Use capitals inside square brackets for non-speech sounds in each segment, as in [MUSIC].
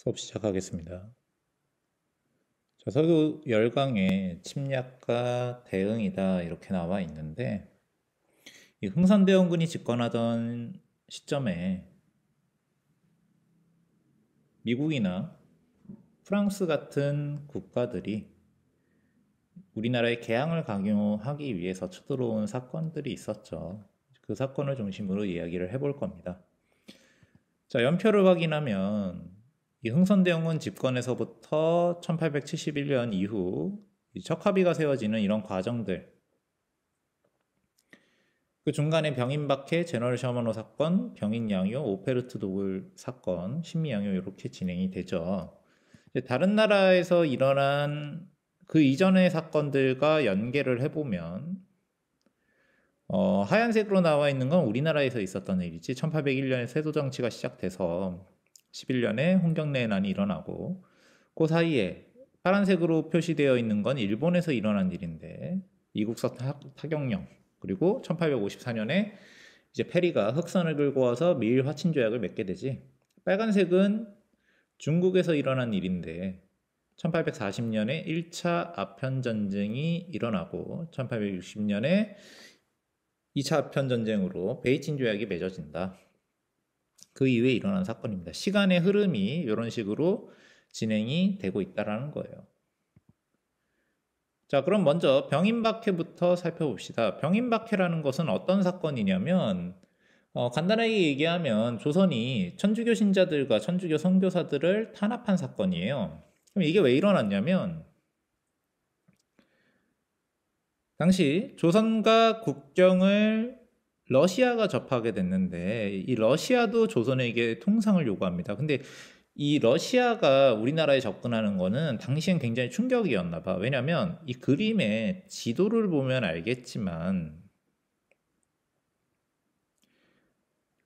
수업 시작하겠습니다. 자, 서교 열강에 침략과 대응이다 이렇게 나와 있는데 이 흥선대원군이 집권하던 시점에 미국이나 프랑스 같은 국가들이 우리나라의 개항을 강요하기 위해서 쳐들어온 사건들이 있었죠. 그 사건을 중심으로 이야기를 해볼 겁니다. 자, 연표를 확인하면 이 흥선대원군 집권에서부터 1871년 이후 척화비가 세워지는 이런 과정들 그 중간에 병인박해, 제너럴 셔머노 사건, 병인양요, 오페르트 도굴 사건, 신미양요 이렇게 진행이 되죠. 다른 나라에서 일어난 그 이전의 사건들과 연계를 해보면 어, 하얀색으로 나와 있는 건 우리나라에서 있었던 일이지 1801년에 세도 정치가 시작돼서 11년에 홍경래 난이 일어나고 그 사이에 파란색으로 표시되어 있는 건 일본에서 일어난 일인데 이국서 타격령 그리고 1854년에 이제 페리가 흑선을 긁고 와서 미일 화친 조약을 맺게 되지. 빨간색은 중국에서 일어난 일인데 1840년에 1차 아편 전쟁이 일어나고 1860년에 2차 아편 전쟁으로 베이징 조약이 맺어진다. 그 이후에 일어난 사건입니다. 시간의 흐름이 이런 식으로 진행이 되고 있다라는 거예요. 자, 그럼 먼저 병인박해부터 살펴봅시다. 병인박해라는 것은 어떤 사건이냐면 어, 간단하게 얘기하면 조선이 천주교 신자들과 천주교 선교사들을 탄압한 사건이에요. 그럼 이게 왜 일어났냐면 당시 조선과 국경을 러시아가 접하게 됐는데 이 러시아도 조선에게 통상을 요구합니다. 근데 이 러시아가 우리나라에 접근하는 거는 당시엔 굉장히 충격이었나 봐. 왜냐면 하이 그림의 지도를 보면 알겠지만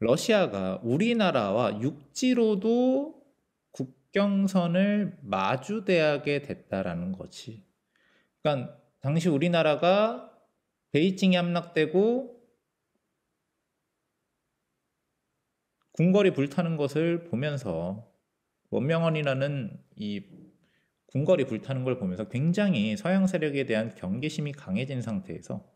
러시아가 우리나라와 육지로도 국경선을 마주대하게 됐다라는 거지. 그러니까 당시 우리나라가 베이징이 함락되고 궁궐이 불타는 것을 보면서 원명원이라는이 궁궐이 불타는 걸 보면서 굉장히 서양 세력에 대한 경계심이 강해진 상태에서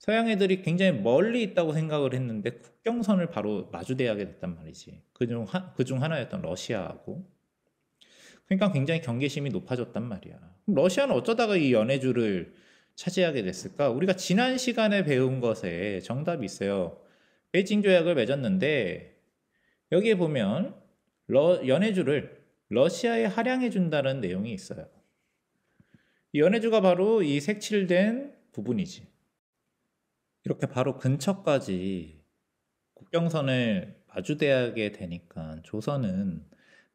서양 애들이 굉장히 멀리 있다고 생각을 했는데 국경선을 바로 마주대하게 됐단 말이지. 그중 그중 하나였던 러시아하고. 그러니까 굉장히 경계심이 높아졌단 말이야. 러시아는 어쩌다가 이 연해주를 차지하게 됐을까? 우리가 지난 시간에 배운 것에 정답이 있어요. 베이징 조약을 맺었는데 여기에 보면 러, 연해주를 러시아에 할양해 준다는 내용이 있어요. 연해주가 바로 이 색칠된 부분이지. 이렇게 바로 근처까지 국경선을 마주대하게 되니까 조선은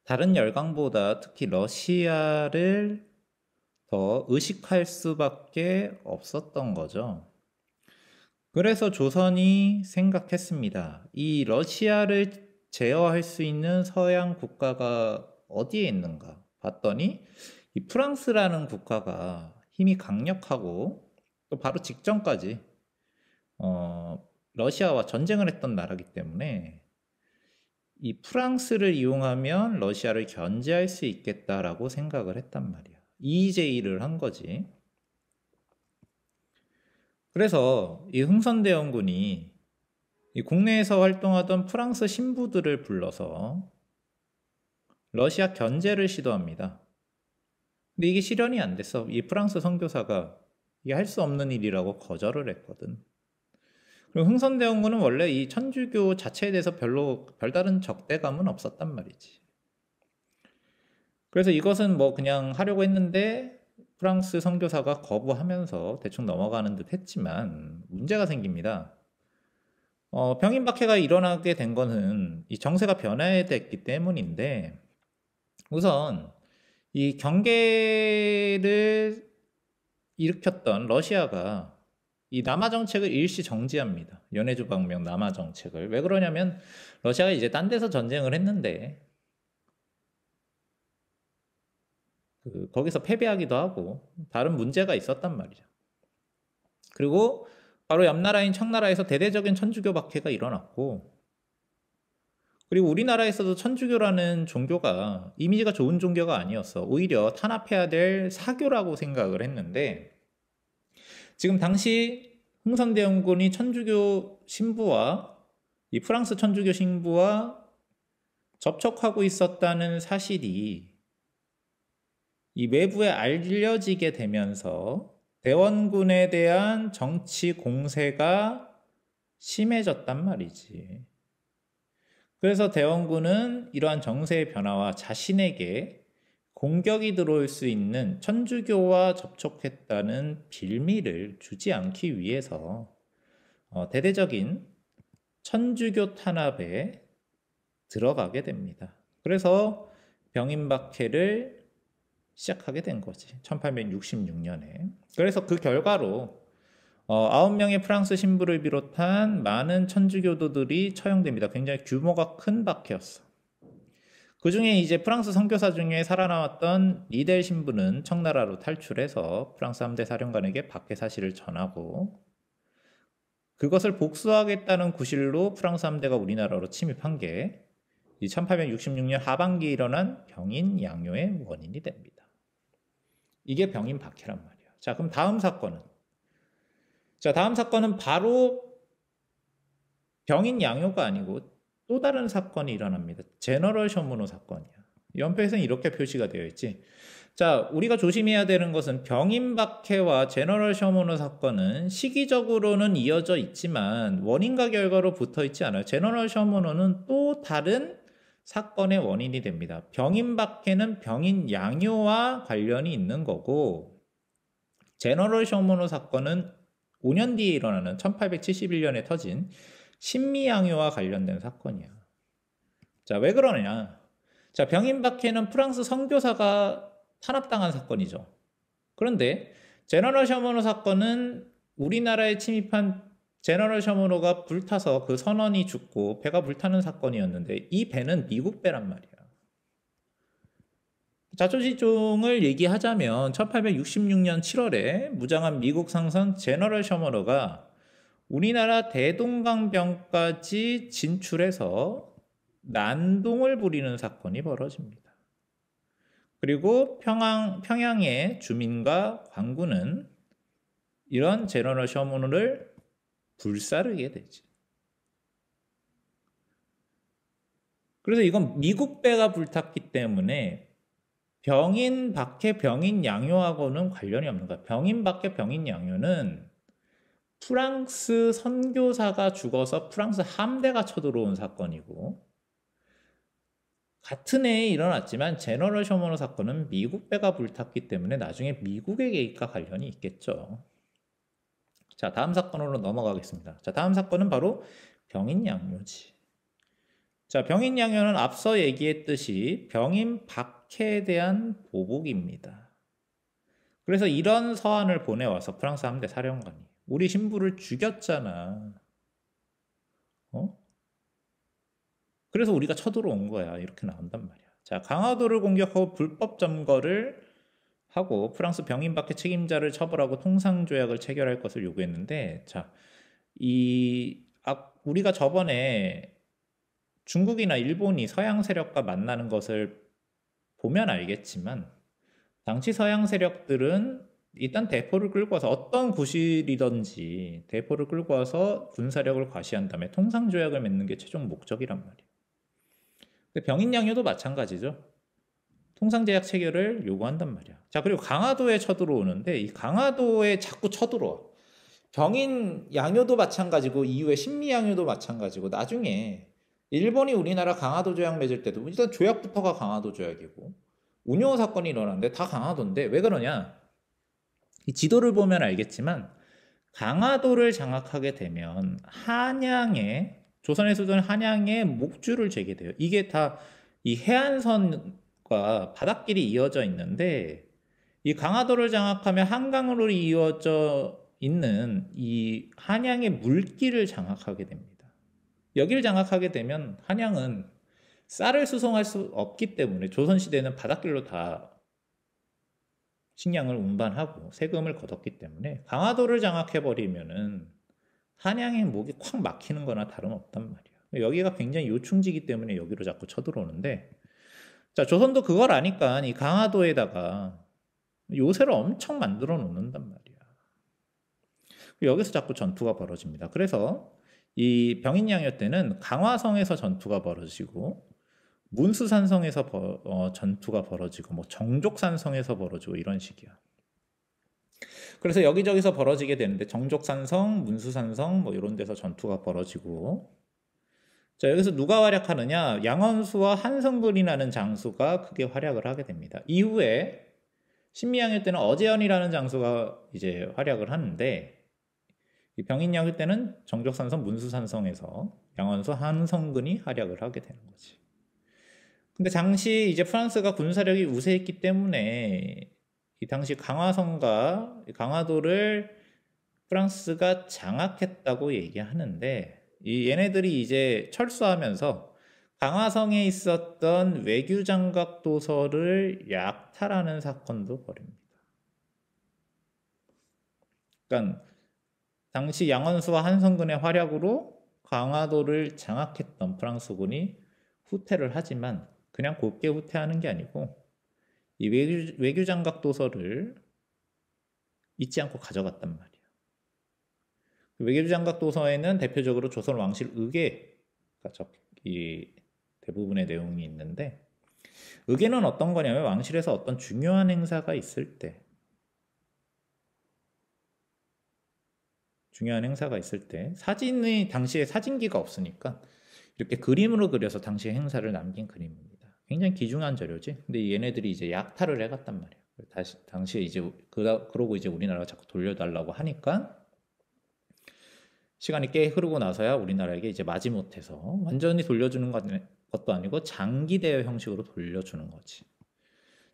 다른 열강보다 특히 러시아를 더 의식할 수밖에 없었던 거죠. 그래서 조선이 생각했습니다. 이 러시아를 제어할 수 있는 서양 국가가 어디에 있는가 봤더니 이 프랑스라는 국가가 힘이 강력하고 또 바로 직전까지 어, 러시아와 전쟁을 했던 나라기 때문에 이 프랑스를 이용하면 러시아를 견제할 수 있겠다라고 생각을 했단 말이야. 이제의를한 거지. 그래서 이 흥선대원군이 이 국내에서 활동하던 프랑스 신부들을 불러서 러시아 견제를 시도합니다. 근데 이게 실현이 안 돼서 이 프랑스 선교사가 이게 할 수 없는 일이라고 거절을 했거든. 그리고 흥선대원군은 원래 이 천주교 자체에 대해서 별로 별다른 적대감은 없었단 말이지. 그래서 이것은 뭐 그냥 하려고 했는데 프랑스 선교사가 거부하면서 대충 넘어가는 듯 했지만 문제가 생깁니다. 어, 평인박해가 일어나게 된 것은 이 정세가 변화됐기 때문인데 우선 이 경계를 일으켰던 러시아가 이 남아 정책을 일시 정지합니다. 연해주 방명 남아 정책을 왜 그러냐면 러시아가 이제 딴 데서 전쟁을 했는데 그 거기서 패배하기도 하고 다른 문제가 있었단 말이죠. 그리고 바로 옆 나라인 청나라에서 대대적인 천주교 박해가 일어났고 그리고 우리나라에서도 천주교라는 종교가 이미지가 좋은 종교가 아니었어. 오히려 탄압해야 될 사교라고 생각을 했는데 지금 당시 흥선대원군이 천주교 신부와 이 프랑스 천주교 신부와 접촉하고 있었다는 사실이 이 외부에 알려지게 되면서 대원군에 대한 정치 공세가 심해졌단 말이지. 그래서 대원군은 이러한 정세의 변화와 자신에게 공격이 들어올 수 있는 천주교와 접촉했다는 빌미를 주지 않기 위해서 어, 대대적인 천주교 탄압에 들어가게 됩니다. 그래서 병인박해를 시작하게 된 거지. 1866년에. 그래서 그 결과로 어, 9명의 프랑스 신부를 비롯한 많은 천주교도들이 처형됩니다. 굉장히 규모가 큰 박해였어. 그 중에 이제 프랑스 선교사 중에 살아남았던 리델 신부는 청나라로 탈출해서 프랑스 함대 사령관에게 박해 사실을 전하고 그것을 복수하겠다는 구실로 프랑스 함대가 우리나라로 침입한 게 1866년 하반기에 일어난 병인 양요의 원인이 됩니다. 이게 병인 박해란 말이에요. 자, 그럼 다음 사건은 자, 다음 사건은 바로 병인 양요가 아니고 또 다른 사건이 일어납니다. 제너럴 셔문호 사건이야. 연표에서는 이렇게 표시가 되어 있지. 자, 우리가 조심해야 되는 것은 병인 박해와 제너럴 셔문호 사건은 시기적으로는 이어져 있지만 원인과 결과로 붙어 있지 않아요. 제너럴 셔문호는 또 다른 사건의 원인이 됩니다. 병인 박해는 병인 양요와 관련이 있는 거고 제너럴 쇼모노 사건은 5년 뒤에 일어나는 1871년에 터진 신미 양요와 관련된 사건이야. 자, 왜 그러느냐? 자, 병인 박해는 프랑스 선교사가 탄압당한 사건이죠. 그런데 제너럴 셔머노 사건은 우리나라에 침입한 제너럴 셔머노가 불타서 그 선원이 죽고 배가 불타는 사건이었는데 이 배는 미국 배란 말이야. 자초지종을 얘기하자면 1866년 7월에 무장한 미국 상선 제너럴 셔머너가 우리나라 대동강변까지 진출해서 난동을 부리는 사건이 벌어집니다. 그리고 평양, 평양의 주민과 광군은 이런 제너럴 셔머너를 불사르게 되죠. 그래서 이건 미국 배가 불탔기 때문에 병인 박해 병인 양요하고는 관련이 없는 거야. 병인 박해 병인 양요는 프랑스 선교사가 죽어서 프랑스 함대가 쳐들어온 사건이고 같은 해에 일어났지만 제너럴 셔머너 사건은 미국 배가 불탔기 때문에 나중에 미국의 개입과 관련이 있겠죠. 자, 다음 사건으로 넘어가겠습니다. 자, 다음 사건은 바로 병인 양요지. 자, 병인 양요는 앞서 얘기했듯이 병인 박해에 대한 보복입니다. 그래서 이런 서한을 보내와서 프랑스 함대 사령관이 우리 신부를 죽였잖아. 어? 그래서 우리가 쳐들어온 거야. 이렇게 나온단 말이야. 자, 강화도를 공격하고 불법 점거를 하고 프랑스 병인밖에 책임자를 처벌하고 통상 조약을 체결할 것을 요구했는데 자, 이 아, 우리가 저번에 중국이나 일본이 서양 세력과 만나는 것을 보면 알겠지만 당시 서양 세력들은 일단 대포를 끌고 와서 어떤 구실이든지 대포를 끌고 와서 군사력을 과시한 다음에 통상 조약을 맺는 게 최종 목적이란 말이에요. 근데 병인 양요도 마찬가지죠. 통상제약 체결을 요구한단 말이야. 자, 그리고 강화도에 쳐들어오는데 이 강화도에 자꾸 쳐들어와. 병인 양요도 마찬가지고 이후에 신미 양요도 마찬가지고 나중에 일본이 우리나라 강화도 조약 맺을 때도 일단 조약부터가 강화도 조약이고 운용 사건이 일어났는데 다 강화도인데 왜 그러냐? 이 지도를 보면 알겠지만 강화도를 장악하게 되면 한양에 조선에서도는 한양에 목줄을 재게 돼요. 이게 다 이 해안선 바닷가 바닷길이 이어져 있는데 이 강화도를 장악하며 한강으로 이어져 있는 이 한양의 물길을 장악하게 됩니다. 여기를 장악하게 되면 한양은 쌀을 수송할 수 없기 때문에 조선시대는 바닷길로 다 식량을 운반하고 세금을 걷었기 때문에 강화도를 장악해버리면은 한양의 목이 콱 막히는 거나 다름없단 말이에요. 여기가 굉장히 요충지이기 때문에 여기로 자꾸 쳐들어오는데 자, 조선도 그걸 아니까 이 강화도에다가 요새를 엄청 만들어 놓는단 말이야. 여기서 자꾸 전투가 벌어집니다. 그래서 이 병인양요 때는 강화성에서 전투가 벌어지고 문수산성에서 버, 어, 전투가 벌어지고 뭐 정족산성에서 벌어지고 이런 식이야. 그래서 여기저기서 벌어지게 되는데 정족산성, 문수산성 뭐 이런 데서 전투가 벌어지고 자, 여기서 누가 활약하느냐? 양원수와 한성근이라는 장수가 크게 활약을 하게 됩니다. 이후에 신미양일 때는 어재현이라는 장수가 이제 활약을 하는데 병인양일 때는 정적산성 문수산성에서 양원수 한성근이 활약을 하게 되는 거지. 근데 당시 이제 프랑스가 군사력이 우세했기 때문에 이 당시 강화성과 강화도를 프랑스가 장악했다고 얘기하는데 이 얘네들이 이제 철수하면서 강화성에 있었던 외규장각 도서를 약탈하는 사건도 벌입니다. 그러니까 당시 양원수와 한성근의 활약으로 강화도를 장악했던 프랑스군이 후퇴를 하지만 그냥 곱게 후퇴하는 게 아니고 이 외규, 외규장각 도서를 잊지 않고 가져갔단 말이에요. 외교부 장각 도서에는 대표적으로 조선 왕실 의계가 적이 대부분의 내용이 있는데 의계는 어떤 거냐면 왕실에서 어떤 중요한 행사가 있을 때 중요한 행사가 있을 때 사진이 당시에 사진기가 없으니까 이렇게 그림으로 그려서 당시의 행사를 남긴 그림입니다. 굉장히 귀중한 자료지. 근데 얘네들이 이제 약탈을 해갔단 말이에요. 다시 당시에 이제 그러고 이제 우리나라가 자꾸 돌려달라고 하니까 시간이 꽤 흐르고 나서야 우리나라에게 이제 마지못해서 완전히 돌려주는 것도 아니고 장기 대여 형식으로 돌려주는 거지.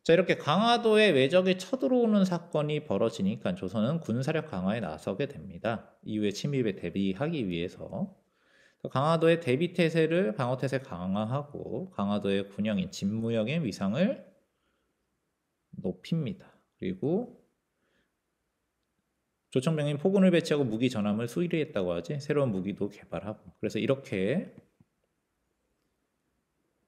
자, 이렇게 강화도에 외적이 쳐들어오는 사건이 벌어지니까 조선은 군사력 강화에 나서게 됩니다. 이후에 침입에 대비하기 위해서. 강화도의 대비태세를 방어태세 강화하고 강화도의 군영인 진무역의 위상을 높입니다. 그리고 조청병이 포군을 배치하고 무기 전함을 수리했다고 하지 새로운 무기도 개발하고 그래서 이렇게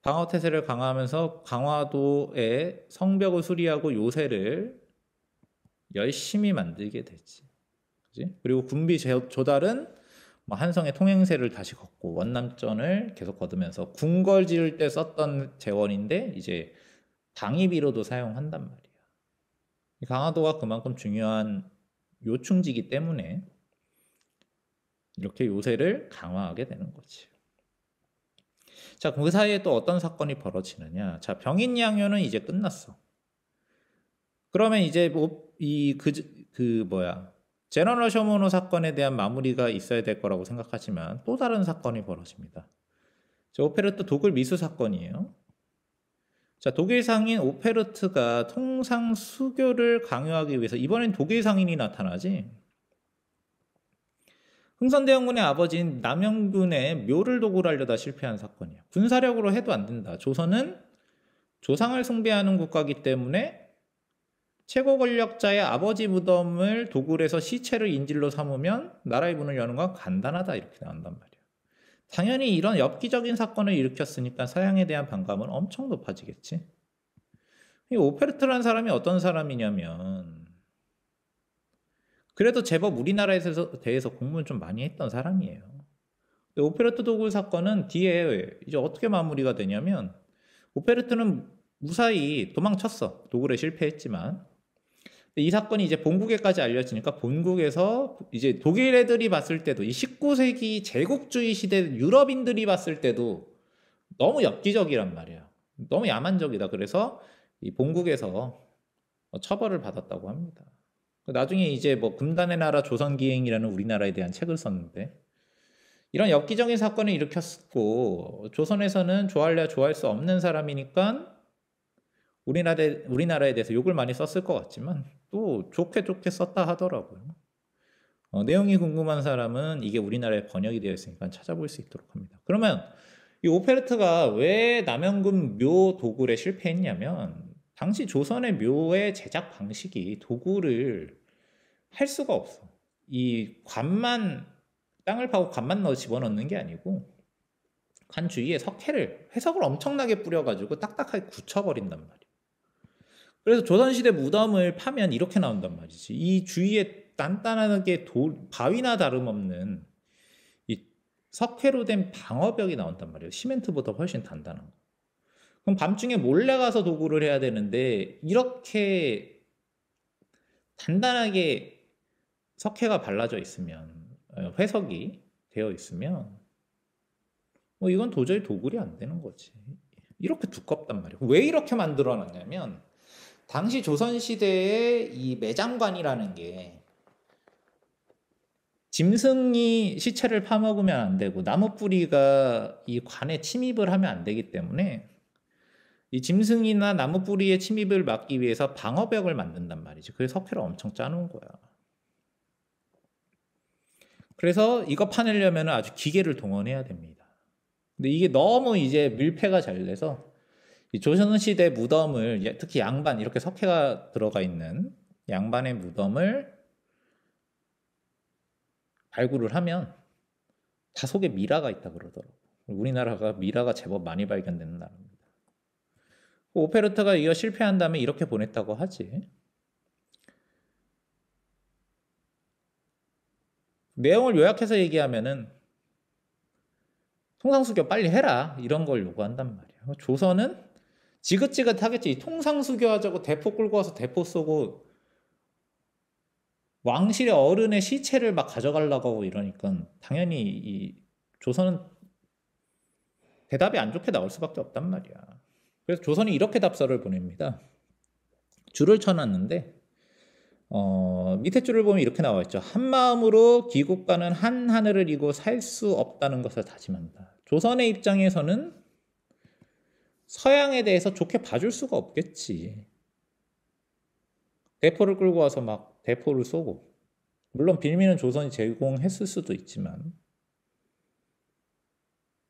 방어 태세를 강화하면서 강화도의 성벽을 수리하고 요새를 열심히 만들게 되지. 그지? 그리고 군비 조달은 뭐 한성의 통행세를 다시 걷고 원남전을 계속 걷으면서 궁궐 지을 때 썼던 재원인데 이제 당위비로도 사용한단 말이야. 강화도가 그만큼 중요한 요충지기 때문에 이렇게 요새를 강화하게 되는 거지. 자, 그 사이에 또 어떤 사건이 벌어지느냐. 자, 병인 양요는 이제 끝났어. 그러면 이제 뭐, 이, 그, 그, 뭐야. 제너럴 셔모노 사건에 대한 마무리가 있어야 될 거라고 생각하지만 또 다른 사건이 벌어집니다. 저 오페르트 독일 미수 사건이에요. 자, 독일 상인 오페르트가 통상 수교를 강요하기 위해서 이번엔 독일 상인이 나타나지. 흥선대원군의 아버지인 남영군의 묘를 도굴 하려다 실패한 사건이야. 군사력으로 해도 안 된다. 조선은 조상을 숭배하는 국가이기 때문에 최고 권력자의 아버지 무덤을 도굴해서 시체를 인질로 삼으면 나라의 문을 여는 건 간단하다 이렇게 나온단 말이야. 당연히 이런 엽기적인 사건을 일으켰으니까 서양에 대한 반감은 엄청 높아지겠지. 이 오페르트라는 사람이 어떤 사람이냐면 그래도 제법 우리나라에 대해서 공부는 좀 많이 했던 사람이에요. 오페르트 도굴 사건은 뒤에 이제 어떻게 마무리가 되냐면 오페르트는 무사히 도망쳤어. 도굴에 실패했지만 이 사건이 이제 본국에까지 알려지니까 본국에서 이제 독일 애들이 봤을 때도 이 19세기 제국주의 시대 유럽인들이 봤을 때도 너무 엽기적이란 말이에요. 너무 야만적이다. 그래서 이 본국에서 어, 처벌을 받았다고 합니다. 나중에 이제 뭐 금단의 나라 조선기행이라는 우리나라에 대한 책을 썼는데 이런 엽기적인 사건을 일으켰고 조선에서는 좋아할래야 좋아할 수 없는 사람이니까 우리나라에, 우리나라에 대해서 욕을 많이 썼을 것 같지만 또 좋게 좋게 썼다 하더라고요. 어, 내용이 궁금한 사람은 이게 우리나라에 번역이 되어 있으니까 찾아볼 수 있도록 합니다. 그러면 이 오페르트가 왜 남양금 묘 도굴에 실패했냐면 당시 조선의 묘의 제작 방식이 도굴을 할 수가 없어. 이 관만 땅을 파고 관만 넣어 집어넣는 게 아니고 관 주위에 석회를 회석을 엄청나게 뿌려가지고 딱딱하게 굳혀버린단 말이야. 그래서 조선시대 무덤을 파면 이렇게 나온단 말이지. 이 주위에 단단하게 돌, 바위나 다름없는 이 석회로 된 방어벽이 나온단 말이에요. 시멘트보다 훨씬 단단한 거. 그럼 밤중에 몰래 가서 도구를 해야 되는데 이렇게 단단하게 석회가 발라져 있으면 어, 회석이 되어 있으면 뭐 이건 도저히 도굴이 안 되는 거지. 이렇게 두껍단 말이에요. 왜 이렇게 만들어 놨냐면 당시 조선시대의 이 매장관이라는 게 짐승이 시체를 파먹으면 안 되고 나무뿌리가 이 관에 침입을 하면 안 되기 때문에 이 짐승이나 나무뿌리의 침입을 막기 위해서 방어벽을 만든단 말이지. 그래서 석회를 엄청 짜놓은 거야. 그래서 이거 파내려면 아주 기계를 동원해야 됩니다. 근데 이게 너무 이제 밀폐가 잘 돼서 조선 시대 무덤을 예, 특히 양반 이렇게 석회가 들어가 있는 양반의 무덤을 발굴을 하면 다 속에 미라가 있다 그러더라고. 우리나라가 미라가 제법 많이 발견되는 나라입니다. 그 오페르트가 이거 실패한 다면 이렇게 보냈다고 하지. 내용을 요약해서 얘기하면은 통상수교 빨리 해라 이런 걸 요구한단 말이에요. 조선은 지긋지긋하겠지. 통상 수교하자고 대포 끌고 와서 대포 쏘고 왕실의 어른의 시체를 막 가져가려고 하고 이러니까 당연히 이 조선은 대답이 안 좋게 나올 수밖에 없단 말이야. 그래서 조선이 이렇게 답서를 보냅니다. 줄을 쳐놨는데 어, 밑에 줄을 보면 이렇게 나와 있죠. 한 마음으로 귀국가는 한 하늘을 이고 살 수 없다는 것을 다짐한다. 조선의 입장에서는 서양에 대해서 좋게 봐줄 수가 없겠지. 대포를 끌고 와서 막 대포를 쏘고. 물론 빌미는 조선이 제공했을 수도 있지만,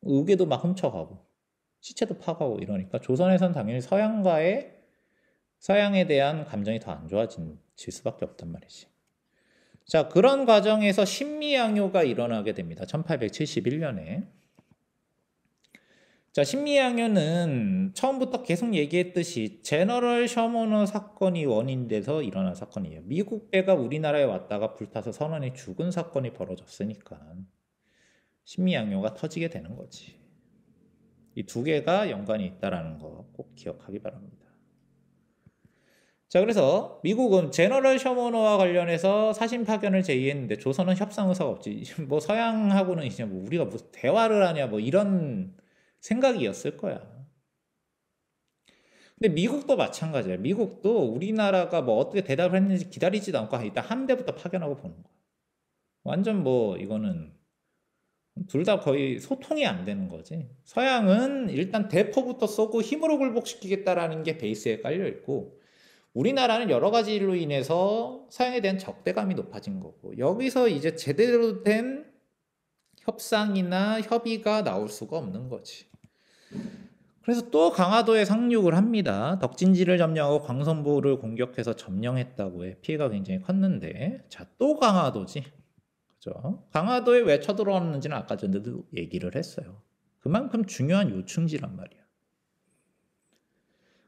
의궤도 막 훔쳐가고, 시체도 파가고 이러니까 조선에선 당연히 서양과의 서양에 대한 감정이 더 안 좋아질 수밖에 없단 말이지. 자, 그런 과정에서 신미양요가 일어나게 됩니다. 1871년에. 자, 심미양현은 처음부터 계속 얘기했듯이 제너럴 셔머너 사건이 원인돼서 일어난 사건이에요. 미국 배가 우리나라에 왔다가 불타서 선원이 죽은 사건이 벌어졌으니까 심미양요가 터지게 되는 거지. 이 두 개가 연관이 있다라는 거 꼭 기억하기 바랍니다. 자, 그래서 미국은 제너럴 셔머너와 관련해서 사신 파견을 제의했는데 조선은 협상 의사가 없지. [LAUGHS] 뭐 서양하고는 이제 뭐 우리가 무슨 대화를 하냐 뭐 이런 생각이었을 거야. 근데 미국도 마찬가지야. 미국도 우리나라가 뭐 어떻게 대답을 했는지 기다리지도 않고 아, 일단 함대부터 파견하고 보는 거야. 완전 뭐 이거는 둘 다 거의 소통이 안 되는 거지. 서양은 일단 대포부터 쏘고 힘으로 굴복시키겠다라는 게 베이스에 깔려 있고 우리나라는 여러 가지 일로 인해서 서양에 대한 적대감이 높아진 거고 여기서 이제 제대로 된 협상이나 협의가 나올 수가 없는 거지. 그래서 또 강화도에 상륙을 합니다. 덕진지를 점령하고 광선보를 공격해서 점령했다고 해. 피해가 굉장히 컸는데. 자, 또 강화도지. 그죠? 강화도에 왜 쳐들어왔는지는 아까 전에도 얘기를 했어요. 그만큼 중요한 요충지란 말이야.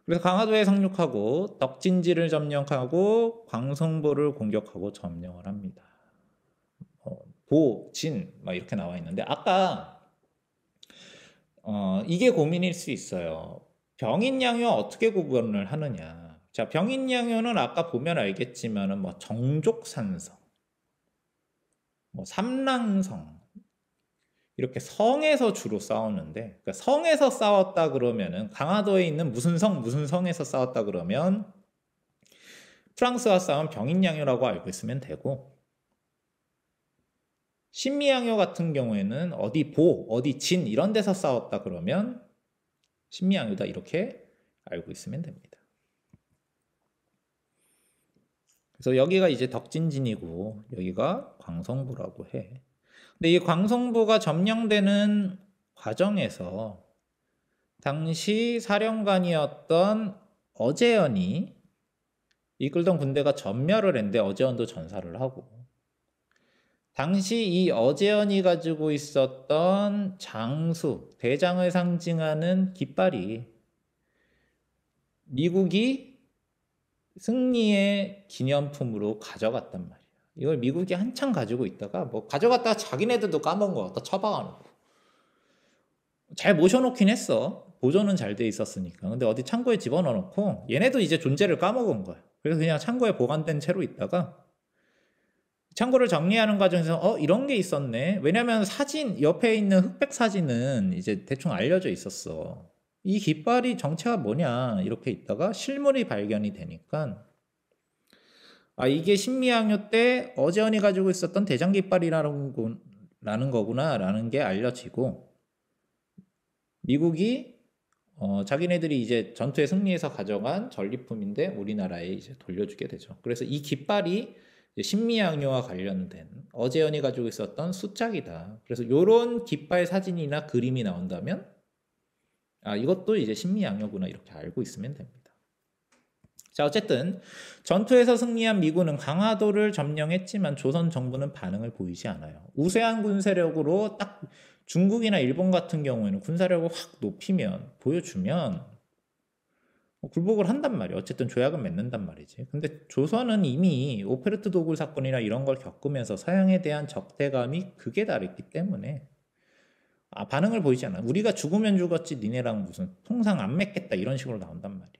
그래서 강화도에 상륙하고 덕진지를 점령하고 광성보를 공격하고 점령을 합니다. 어, 보, 진, 막 이렇게 나와 있는데 아까 어, 이게 고민일 수 있어요. 병인 양요 어떻게 구분을 하느냐. 자, 병인 양요는 아까 보면 알겠지만뭐 정족산성, 뭐 삼랑성, 이렇게 성에서 주로 싸우는데 그러니까 성에서 싸웠다 그러면은 강화도에 있는 무슨 성, 무슨 성에서 싸웠다 그러면 프랑스와 싸운 병인 양요라고 알고 있으면 되고, 신미양요 같은 경우에는 어디 보, 어디 진 이런 데서 싸웠다 그러면 신미양요다 이렇게 알고 있으면 됩니다. 그래서 여기가 이제 덕진진이고 여기가 광성부라고 해. 근데 이 광성부가 점령되는 과정에서 당시 사령관이었던 어재연이 이끌던 군대가 전멸을 했는데 어재연도 전사를 하고 당시 이 어재연이 가지고 있었던 장수, 대장을 상징하는 깃발이 미국이 승리의 기념품으로 가져갔단 말이야. 이걸 미국이 한참 가지고 있다가 뭐 가져갔다가 자기네들도 까먹은 거 같다 처방하는 거. 잘 모셔놓긴 했어. 보존은 잘 돼 있었으니까. 근데 어디 창고에 집어넣어놓고 얘네도 이제 존재를 까먹은 거야. 그래서 그냥 창고에 보관된 채로 있다가 참고를 정리하는 과정에서 어 이런 게 있었네. 왜냐면 사진 옆에 있는 흑백 사진은 이제 대충 알려져 있었어. 이 깃발이 정체가 뭐냐 이렇게 있다가 실물이 발견이 되니까 아 이게 신미학교 때어제언이 가지고 있었던 대장 깃발이라는 거구나라는 게 알려지고 미국이 어, 자기네들이 이제 전투에 승리해서 가져간 전리품인데 우리나라에 이제 돌려주게 되죠. 그래서 이 깃발이 신미양요와 관련된 어재연이 가지고 있었던 수작이다 그래서 이런 깃발 사진이나 그림이 나온다면 아 이것도 이제 신미양요구나 이렇게 알고 있으면 됩니다. 자 어쨌든 전투에서 승리한 미군은 강화도를 점령했지만 조선 정부는 반응을 보이지 않아요. 우세한 군세력으로 딱 중국이나 일본 같은 경우에는 군사력을 확 높이면 보여주면 뭐 굴복을 한단 말이에요. 어쨌든 조약은 맺는단 말이지. 근데 조선은 이미 오페르트 도굴 사건이나 이런 걸 겪으면서 서양에 대한 적대감이 극에 달했기 때문에 아, 반응을 보이지 않아. 우리가 죽으면 죽었지 니네랑 무슨 통상 안 맺겠다 이런 식으로 나온단 말이야.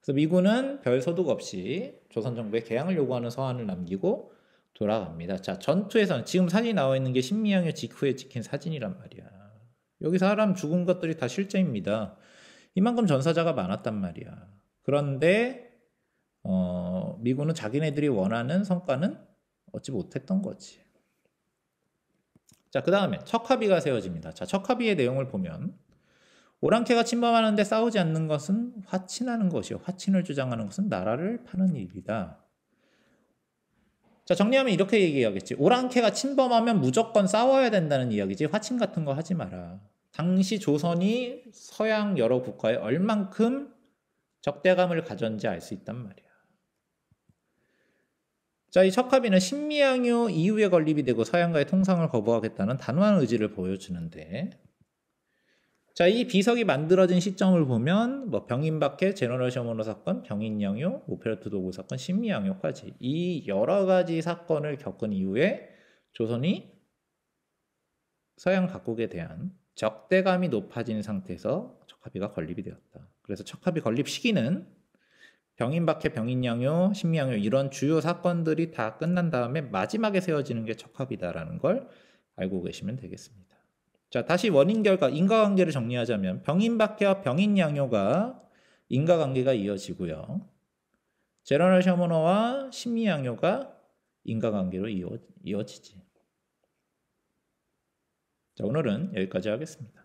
그래서 미군은 별 소득 없이 조선 정부에 개항을 요구하는 서한을 남기고 돌아갑니다. 자, 전투에서는 지금 사진 나와 있는 게 신미양요 직후에 찍힌 사진이란 말이야. 여기서 사람 죽은 것들이 다 실제입니다. 이만큼 전사자가 많았단 말이야. 그런데 어, 미군은 자기네들이 원하는 성과는 얻지 못했던 거지. 자, 그 다음에 척합의가 세워집니다. 자, 척합의의 내용을 보면 오랑캐가 침범하는데 싸우지 않는 것은 화친하는 것이요. 화친을 주장하는 것은 나라를 파는 일이다. 자, 정리하면 이렇게 얘기해야겠지 오랑캐가 침범하면 무조건 싸워야 된다는 이야기지. 화친 같은 거 하지 마라. 당시 조선이 서양 여러 국가에 얼만큼 적대감을 가졌는지 알 수 있단 말이야. 자, 이 척합이는 신미양요 이후에 건립이 되고 서양과의 통상을 거부하겠다는 단호한 의지를 보여주는데, 자, 이 비석이 만들어진 시점을 보면, 뭐, 병인박해, 제너럴 셔머너 사건, 병인양요, 오페르트 도구 사건, 신미양요까지, 이 여러 가지 사건을 겪은 이후에 조선이 서양 각국에 대한 적대감이 높아진 상태에서 적합이가 건립이 되었다. 그래서 적합이 건립 시기는 병인박해, 병인양요, 심리양요 이런 주요 사건들이 다 끝난 다음에 마지막에 세워지는 게적합이다라는걸 알고 계시면 되겠습니다. 자, 다시 원인 결과 인과관계를 정리하자면 병인박해와 병인양요가 인과관계가 이어지고요. 제러널 셔머너와 심리양요가 인과관계로 이어, 이어지지. 자, 오늘은 여기까지 하겠습니다.